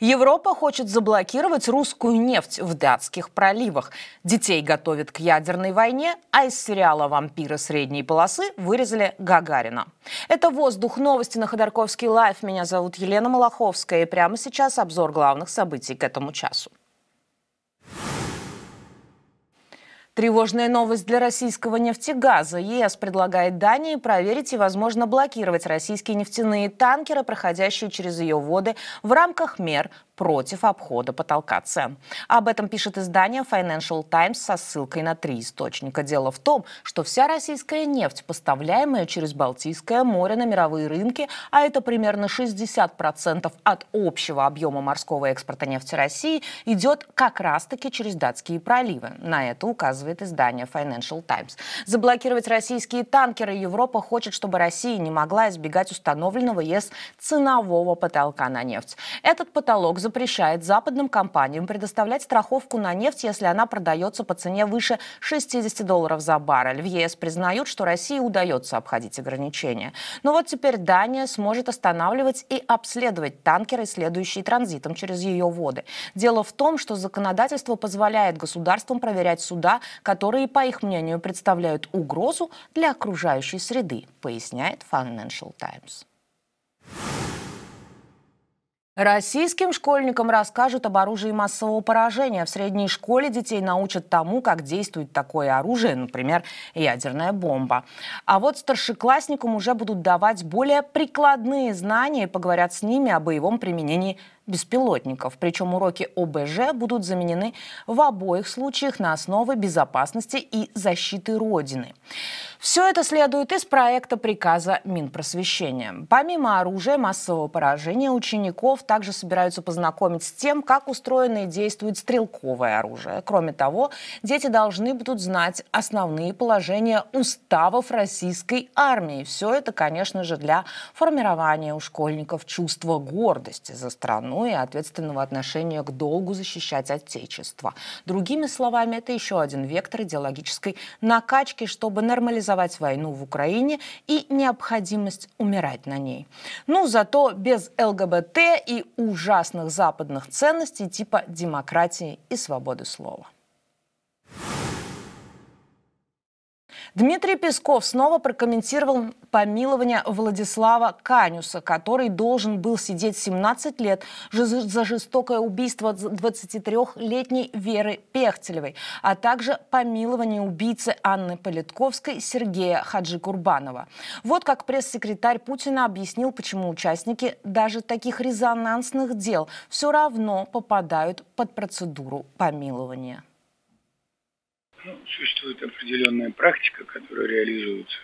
Европа хочет заблокировать русскую нефть в датских проливах. Детей готовят к ядерной войне, а из сериала «Вампиры средней полосы» вырезали Гагарина. Это «Воздух. Новости» на Ходорковский лайф. Меня зовут Елена Малаховская. И прямо сейчас обзор главных событий к этому часу. Тревожная новость для российского нефтегаза. ЕС предлагает Дании проверить и, возможно, блокировать российские нефтяные танкеры, проходящие через ее воды в рамках мер против обхода потолка цен. Об этом пишет издание Financial Times со ссылкой на три источника. Дело в том, что вся российская нефть, поставляемая через Балтийское море на мировые рынки, а это примерно 60% от общего объема морского экспорта нефти России, идет как раз-таки через датские проливы. На это указывает издание Financial Times. Заблокировать российские танкеры Европа хочет, чтобы Россия не могла избегать установленного ЕС ценового потолка на нефть. Этот потолок запрещает западным компаниям предоставлять страховку на нефть, если она продается по цене выше 60 долларов за баррель. В ЕС признают, что России удается обходить ограничения. Но ну вот теперь Дания сможет останавливать и обследовать танкеры, следующие транзитом через ее воды. Дело в том, что законодательство позволяет государствам проверять суда, которые, по их мнению, представляют угрозу для окружающей среды, поясняет Financial Times. Российским школьникам расскажут об оружии массового поражения. В средней школе детей научат тому, как действует такое оружие, например, ядерная бомба. А вот старшеклассникам уже будут давать более прикладные знания и поговорят с ними о боевом применении беспилотников. Причем уроки ОБЖ будут заменены в обоих случаях на основы безопасности и защиты Родины. Все это следует из проекта приказа Минпросвещения. Помимо оружия массового поражения, учеников также собираются познакомить с тем, как устроено и действует стрелковое оружие. Кроме того, дети должны будут знать основные положения уставов российской армии. Все это, конечно же, для формирования у школьников чувства гордости за страну страну и ответственного отношения к долгу защищать Отечество. Другими словами, это еще один вектор идеологической накачки, чтобы нормализовать войну в Украине и необходимость умирать на ней. Ну, зато без ЛГБТ и ужасных западных ценностей типа демократии и свободы слова. Дмитрий Песков снова прокомментировал помилование Владислава Канюса, который должен был сидеть 17 лет за жестокое убийство 23-летней Веры Пехтелевой, а также помилование убийцы Анны Политковской Сергея Хаджикурбанова. Вот как пресс-секретарь Путина объяснил, почему участники даже таких резонансных дел все равно попадают под процедуру помилования. Ну, существует определенная практика, которая реализуется.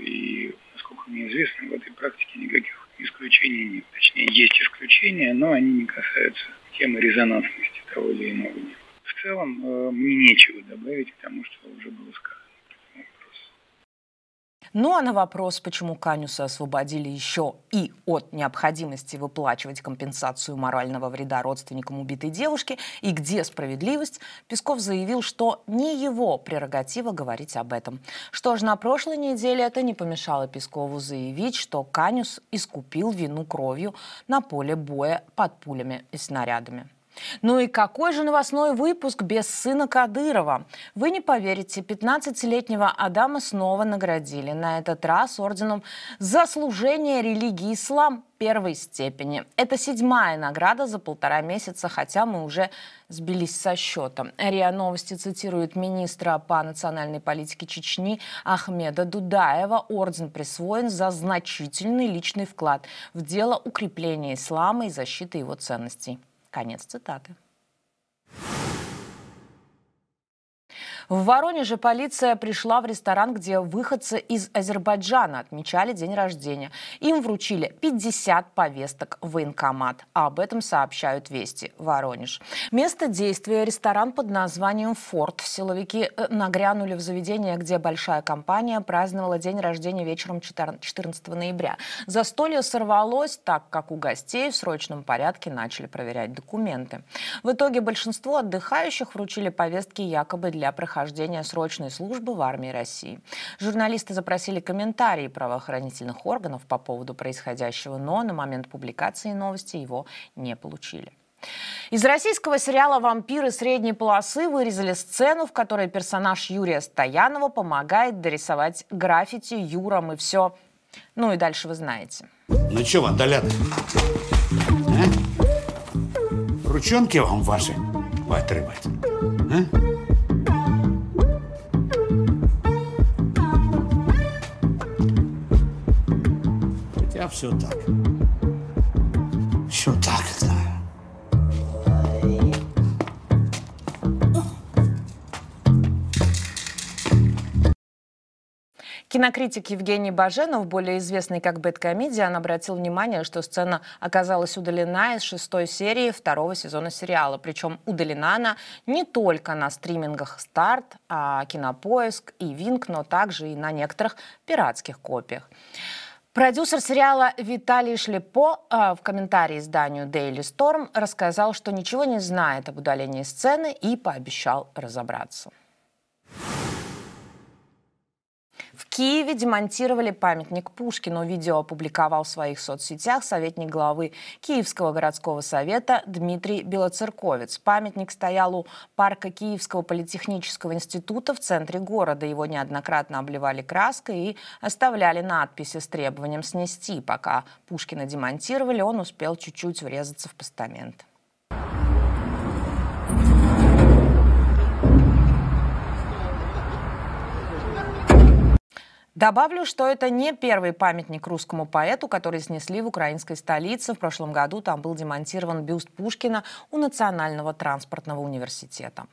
И, насколько мне известно, в этой практике никаких исключений нет. Точнее, есть исключения, но они не касаются темы резонансности того или иного дела. В целом, э, мне нечего добавить к тому, что уже было сказано. Ну а на вопрос, почему Канюса освободили еще и от необходимости выплачивать компенсацию морального вреда родственникам убитой девушки и где справедливость, Песков заявил, что не его прерогатива говорить об этом. Что ж, на прошлой неделе это не помешало Пескову заявить, что Канюс искупил вину кровью на поле боя под пулями и снарядами. Ну и какой же новостной выпуск без сына Кадырова? Вы не поверите, 15-летнего Адама снова наградили. На этот раз орденом за служение религии ислам первой степени. Это седьмая награда за полтора месяца, хотя мы уже сбились со счета. РИА Новости цитирует министра по национальной политике Чечни Ахмеда Дудаева. Орден присвоен за значительный личный вклад в дело укрепления ислама и защиты его ценностей. Конец цитаты. В Воронеже полиция пришла в ресторан, где выходцы из Азербайджана отмечали день рождения. Им вручили 50 повесток в военкомат. Об этом сообщают Вести Воронеж. Место действия – ресторан под названием «Форт». Силовики э, нагрянули в заведение, где большая компания праздновала день рождения вечером 14 ноября. Застолье сорвалось, так как у гостей в срочном порядке начали проверять документы. В итоге большинство отдыхающих вручили повестки якобы для прохождения прохождения срочной службы в армии России. Журналисты запросили комментарии правоохранительных органов по поводу происходящего, но на момент публикации новости его не получили. Из российского сериала «Вампиры средней полосы» вырезали сцену, в которой персонаж Юрия Стоянова помогает дорисовать граффити Юрам и все. Ну и дальше вы знаете. Ну что, вандалят? А? Ручонки вам ваши потрывать? А? Хотя все так. Все так знаю. Кинокритик Евгений Баженов, более известный как Бэткомедиан, обратил внимание, что сцена оказалась удалена из шестой серии второго сезона сериала. Причем удалена она не только на стримингах «Старт», а «Кинопоиск» и Винк, но также и на некоторых пиратских копиях. Продюсер сериала Виталий Шлепо а, в комментарии изданию Daily Storm рассказал, что ничего не знает об удалении сцены и пообещал разобраться. Киеве демонтировали памятник Пушкину. Видео опубликовал в своих соцсетях советник главы Киевского городского совета Дмитрий Белоцерковец. Памятник стоял у парка Киевского политехнического института в центре города. Его неоднократно обливали краской и оставляли надписи с требованием снести. Пока Пушкина демонтировали, он успел чуть-чуть врезаться в постамент. Добавлю, что это не первый памятник русскому поэту, который снесли в украинской столице. В прошлом году там был демонтирован бюст Пушкина у Национального транспортного университета.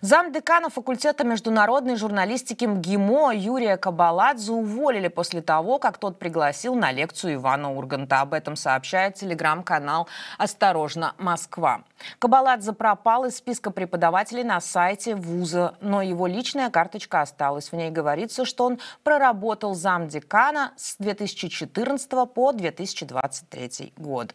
Замдекана факультета международной журналистики МГИМО Юрия Кабаладзе уволили после того, как тот пригласил на лекцию Ивана Урганта. Об этом сообщает телеграм-канал «Осторожно, Москва». Кабаладзе пропал из списка преподавателей на сайте вуза, но его личная карточка осталась. В ней говорится, что он проработал замдекана с 2014 по 2023 год.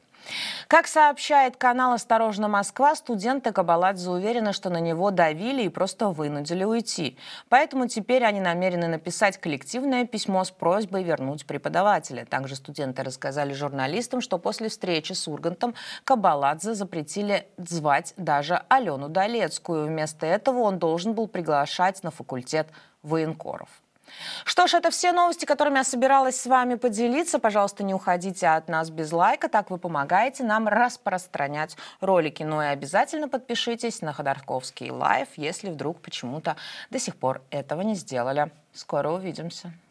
Как сообщает канал «Осторожно, Москва», студенты Кабаладзе уверены, что на него давили и просто вынудили уйти. Поэтому теперь они намерены написать коллективное письмо с просьбой вернуть преподавателя. Также студенты рассказали журналистам, что после встречи с Ургантом Кабаладзе запретили звать даже Алену Долецкую. Вместо этого он должен был приглашать на факультет военкоров. Что ж, это все новости, которыми я собиралась с вами поделиться. Пожалуйста, не уходите от нас без лайка, так вы помогаете нам распространять ролики. Ну и обязательно подпишитесь на Ходорковский лайв, если вдруг почему-то до сих пор этого не сделали. Скоро увидимся.